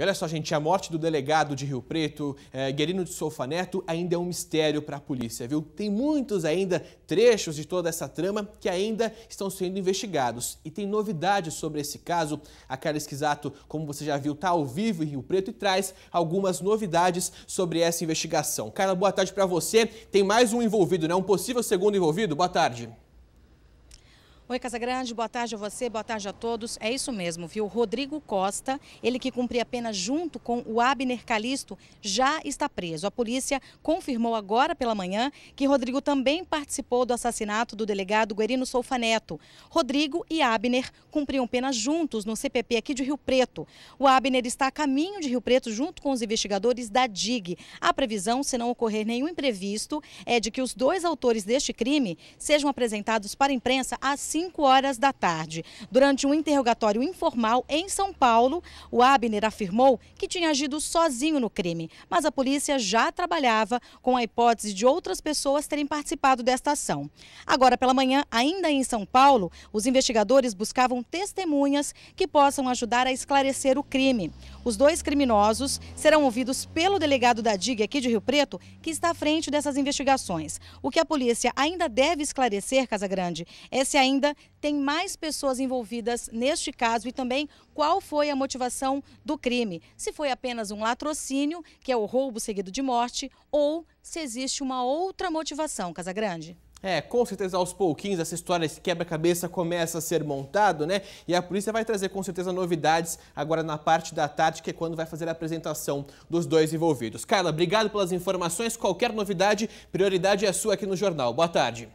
E olha só, gente, a morte do delegado de Rio Preto, eh, Guerino de Souza Neto, ainda é um mistério para a polícia, viu? Tem muitos ainda trechos de toda essa trama que ainda estão sendo investigados. E tem novidades sobre esse caso. A Carla Esquisato, como você já viu, está ao vivo em Rio Preto e traz algumas novidades sobre essa investigação. Carla, boa tarde para você. Tem mais um envolvido, né? Um possível segundo envolvido? Boa tarde. Oi, Casagrande, boa tarde a você, boa tarde a todos. É isso mesmo, viu? Rodrigo Costa, ele que cumpria pena junto com o Abner Calisto, já está preso. A polícia confirmou agora pela manhã que Rodrigo também participou do assassinato do delegado Guerino Soufaneto. Rodrigo e Abner cumpriam pena juntos no CPP aqui de Rio Preto. O Abner está a caminho de Rio Preto junto com os investigadores da DIG. A previsão, se não ocorrer nenhum imprevisto, é de que os dois autores deste crime sejam apresentados para a imprensa assim 5 horas da tarde. Durante um interrogatório informal em São Paulo, o Abner afirmou que tinha agido sozinho no crime, mas a polícia já trabalhava com a hipótese de outras pessoas terem participado desta ação. Agora pela manhã, ainda em São Paulo, os investigadores buscavam testemunhas que possam ajudar a esclarecer o crime. Os dois criminosos serão ouvidos pelo delegado da DIG aqui de Rio Preto, que está à frente dessas investigações. O que a polícia ainda deve esclarecer, Casagrande, é se ainda tem mais pessoas envolvidas neste caso e também qual foi a motivação do crime. Se foi apenas um latrocínio, que é o roubo seguido de morte, ou se existe uma outra motivação, Casagrande. É, com certeza aos pouquinhos essa história, esse quebra-cabeça começa a ser montado, né? E a polícia vai trazer com certeza novidades agora na parte da tarde, que é quando vai fazer a apresentação dos dois envolvidos. Carla, obrigado pelas informações. Qualquer novidade, prioridade é sua aqui no jornal. Boa tarde.